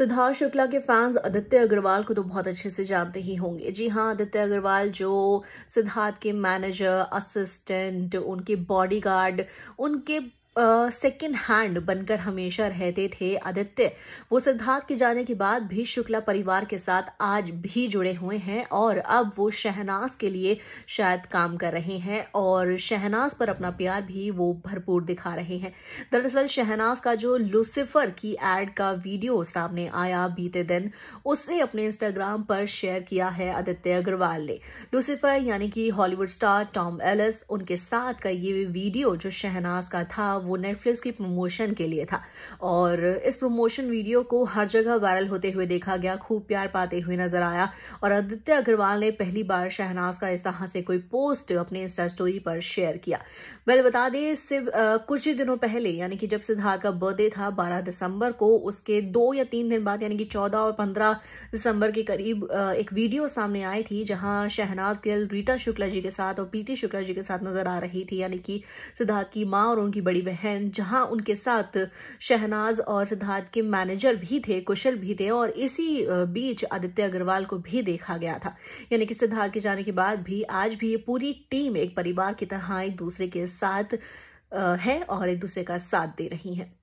सिद्धार्थ शुक्ला के फैंस आदित्य अग्रवाल को तो बहुत अच्छे से जानते ही होंगे जी हाँ आदित्य अग्रवाल जो सिद्धार्थ के मैनेजर असिस्टेंट उनके बॉडीगार्ड उनके सेकेंड uh, हैंड बनकर हमेशा रहते थे आदित्य वो सिद्धार्थ के जाने के बाद भी शुक्ला परिवार के साथ आज भी जुड़े हुए हैं और अब वो शहनाज के लिए शायद काम कर रहे हैं और शहनाज पर अपना प्यार भी वो भरपूर दिखा रहे हैं दरअसल शहनाज का जो लूसीफर की एड का वीडियो सामने आया बीते दिन उससे अपने इंस्टाग्राम पर शेयर किया है आदित्य अग्रवाल ने लूसीफर यानी कि हॉलीवुड स्टार टॉम एलिस उनके साथ का ये वीडियो जो शहनाज का था वो नेटफ्लिक्स की प्रमोशन के लिए था और इस प्रमोशन वीडियो को हर जगह वायरल होते हुए देखा गया खूब प्यार पाते हुए नजर आया और आदित्य अग्रवाल ने पहली बार शहनाज का इस तरह से कोई पोस्ट अपने इंस्टा स्टोरी पर शेयर किया वेल बता दें इससे कुछ ही दिनों पहले यानी कि जब सिद्धार्थ का बर्थडे था बारह दिसंबर को उसके दो या तीन दिन बाद यानी कि चौदह और पंद्रह दिसंबर के करीब एक वीडियो सामने आई थी जहां शहनाज गिल रीटा शुक्ला जी के साथ और प्रीति शुक्ला जी के साथ नजर आ रही थी यानी कि सिद्धार्थ की माँ और उनकी बड़ी बहन जहां उनके साथ शहनाज और सिद्धार्थ के मैनेजर भी थे कुशल भी थे और इसी बीच आदित्य अग्रवाल को भी देखा गया था यानी कि सिद्धार्थ के जाने के बाद भी आज भी ये पूरी टीम एक परिवार की तरह एक दूसरे के साथ है और एक दूसरे का साथ दे रही है